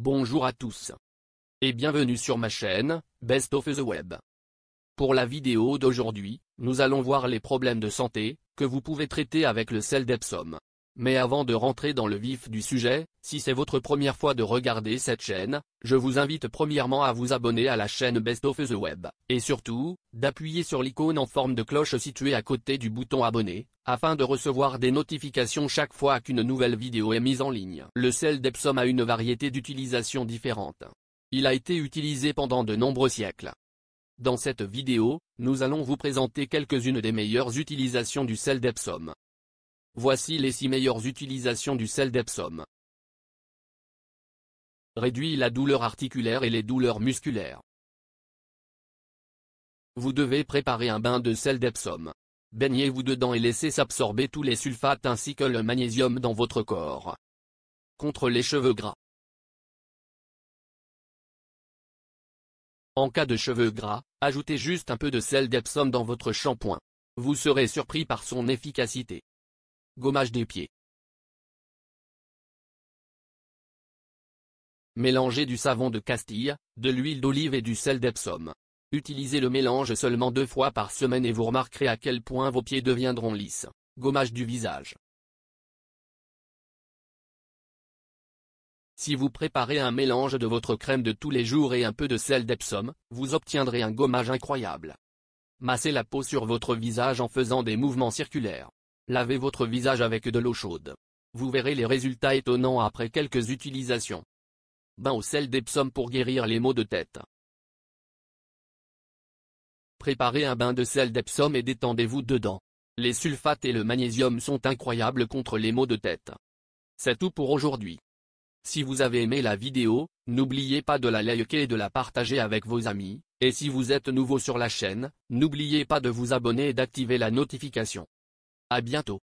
Bonjour à tous. Et bienvenue sur ma chaîne, Best of the Web. Pour la vidéo d'aujourd'hui, nous allons voir les problèmes de santé, que vous pouvez traiter avec le sel d'Epsom. Mais avant de rentrer dans le vif du sujet, si c'est votre première fois de regarder cette chaîne, je vous invite premièrement à vous abonner à la chaîne Best of the Web, et surtout, d'appuyer sur l'icône en forme de cloche située à côté du bouton abonner, afin de recevoir des notifications chaque fois qu'une nouvelle vidéo est mise en ligne. Le sel d'Epsom a une variété d'utilisations différentes. Il a été utilisé pendant de nombreux siècles. Dans cette vidéo, nous allons vous présenter quelques-unes des meilleures utilisations du sel d'Epsom. Voici les 6 meilleures utilisations du sel d'Epsom. Réduit la douleur articulaire et les douleurs musculaires. Vous devez préparer un bain de sel d'Epsom. Baignez-vous dedans et laissez s'absorber tous les sulfates ainsi que le magnésium dans votre corps. Contre les cheveux gras. En cas de cheveux gras, ajoutez juste un peu de sel d'Epsom dans votre shampoing. Vous serez surpris par son efficacité. Gommage des pieds. Mélangez du savon de Castille, de l'huile d'olive et du sel d'Epsom. Utilisez le mélange seulement deux fois par semaine et vous remarquerez à quel point vos pieds deviendront lisses. Gommage du visage. Si vous préparez un mélange de votre crème de tous les jours et un peu de sel d'Epsom, vous obtiendrez un gommage incroyable. Massez la peau sur votre visage en faisant des mouvements circulaires. Lavez votre visage avec de l'eau chaude. Vous verrez les résultats étonnants après quelques utilisations. Bain au sel d'Epsom pour guérir les maux de tête. Préparez un bain de sel d'Epsom et détendez-vous dedans. Les sulfates et le magnésium sont incroyables contre les maux de tête. C'est tout pour aujourd'hui. Si vous avez aimé la vidéo, n'oubliez pas de la liker et de la partager avec vos amis, et si vous êtes nouveau sur la chaîne, n'oubliez pas de vous abonner et d'activer la notification à bientôt